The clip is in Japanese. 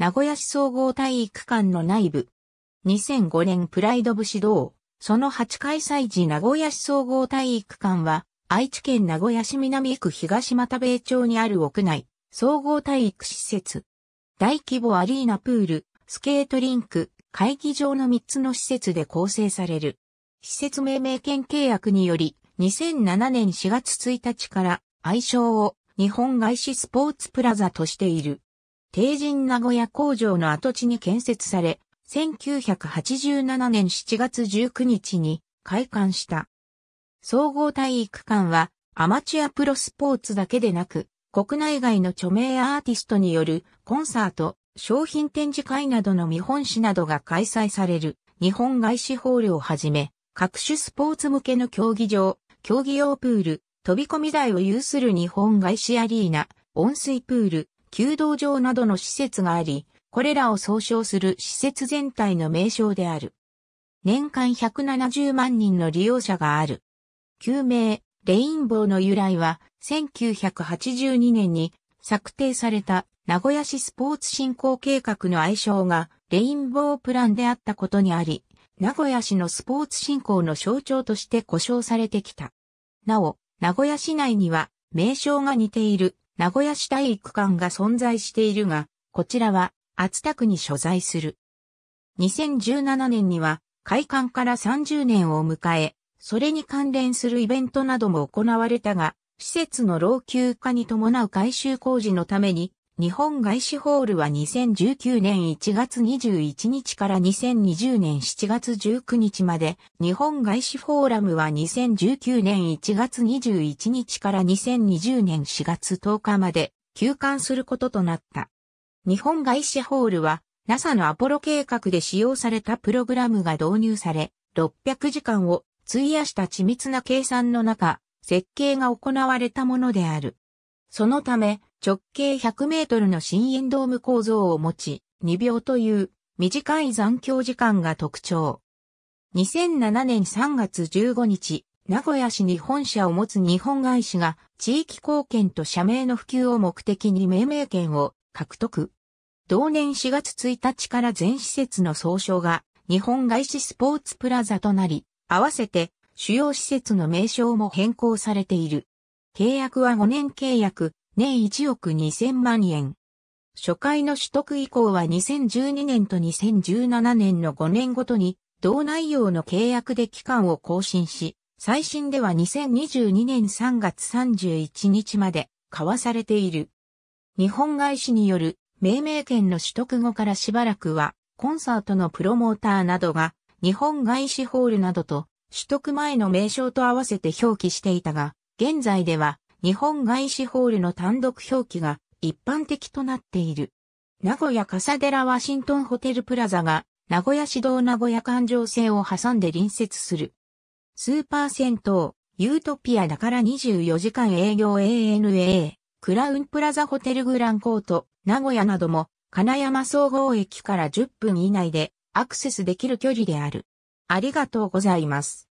名古屋市総合体育館の内部。2005年プライド部指導、その8開催時名古屋市総合体育館は、愛知県名古屋市南区東又米町にある屋内、総合体育施設。大規模アリーナプール、スケートリンク、会議場の3つの施設で構成される。施設命名権契約により、2007年4月1日から愛称を日本外資スポーツプラザとしている。帝人名古屋工場の跡地に建設され、1987年7月19日に開館した。総合体育館はアマチュアプロスポーツだけでなく、国内外の著名アーティストによるコンサート、商品展示会などの見本市などが開催される日本外資ホールをはじめ、各種スポーツ向けの競技場、競技用プール、飛び込み台を有する日本外資アリーナ、温水プール、弓道場などの施設があり、これらを総称する施設全体の名称である。年間170万人の利用者がある。救命、レインボーの由来は、1982年に策定された名古屋市スポーツ振興計画の愛称がレインボープランであったことにあり、名古屋市のスポーツ振興の象徴として呼称されてきた。なお、名古屋市内には名称が似ている名古屋市体育館が存在しているが、こちらは厚田区に所在する。2017年には開館から30年を迎え、それに関連するイベントなども行われたが、施設の老朽化に伴う改修工事のために日本外資ホールは2019年1月21日から2020年7月19日まで、日本外資フォーラムは2019年1月21日から2020年4月10日まで休館することとなった。日本外資ホールは NASA のアポロ計画で使用されたプログラムが導入され、600時間を費やした緻密な計算の中、設計が行われたものである。そのため、直径100メートルの深淵ドーム構造を持ち、2秒という短い残響時間が特徴。2007年3月15日、名古屋市に本社を持つ日本外資が地域貢献と社名の普及を目的に命名権を獲得。同年4月1日から全施設の総称が日本外資スポーツプラザとなり、合わせて主要施設の名称も変更されている。契約は5年契約、年1億2000万円。初回の取得以降は2012年と2017年の5年ごとに同内容の契約で期間を更新し、最新では2022年3月31日まで交わされている。日本外資による命名権の取得後からしばらくは、コンサートのプロモーターなどが、日本外資ホールなどと、取得前の名称と合わせて表記していたが、現在では、日本外資ホールの単独表記が一般的となっている。名古屋笠寺ワシントンホテルプラザが名古屋市道名古屋環状線を挟んで隣接する。スーパー銭湯、ユートピアだから24時間営業 ANA、クラウンプラザホテルグランコート、名古屋なども金山総合駅から10分以内でアクセスできる距離である。ありがとうございます。